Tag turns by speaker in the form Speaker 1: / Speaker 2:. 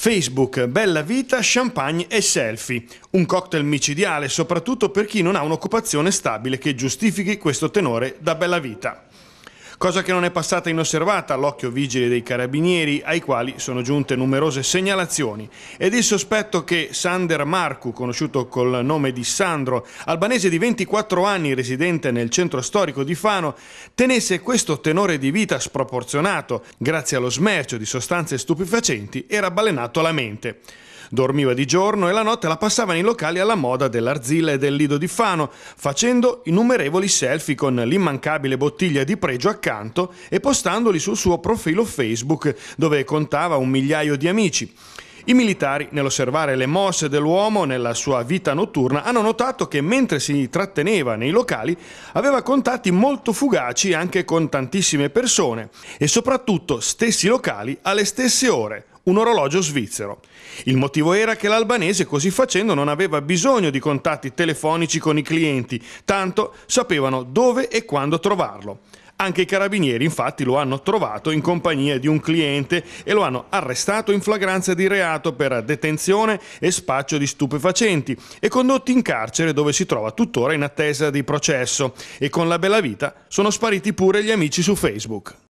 Speaker 1: Facebook, bella vita, champagne e selfie. Un cocktail micidiale soprattutto per chi non ha un'occupazione stabile che giustifichi questo tenore da bella vita cosa che non è passata inosservata all'occhio vigile dei carabinieri ai quali sono giunte numerose segnalazioni ed il sospetto che Sander Marku, conosciuto col nome di Sandro, albanese di 24 anni residente nel centro storico di Fano, tenesse questo tenore di vita sproporzionato grazie allo smercio di sostanze stupefacenti era balenato alla mente. Dormiva di giorno e la notte la passava nei locali alla moda dell'Arzilla e del Lido di Fano, facendo innumerevoli selfie con l'immancabile bottiglia di pregio a accanto e postandoli sul suo profilo Facebook dove contava un migliaio di amici. I militari, nell'osservare le mosse dell'uomo nella sua vita notturna, hanno notato che mentre si tratteneva nei locali aveva contatti molto fugaci anche con tantissime persone e soprattutto stessi locali alle stesse ore, un orologio svizzero. Il motivo era che l'albanese così facendo non aveva bisogno di contatti telefonici con i clienti, tanto sapevano dove e quando trovarlo. Anche i carabinieri infatti lo hanno trovato in compagnia di un cliente e lo hanno arrestato in flagranza di reato per detenzione e spaccio di stupefacenti e condotti in carcere dove si trova tuttora in attesa di processo e con la bella vita sono spariti pure gli amici su Facebook.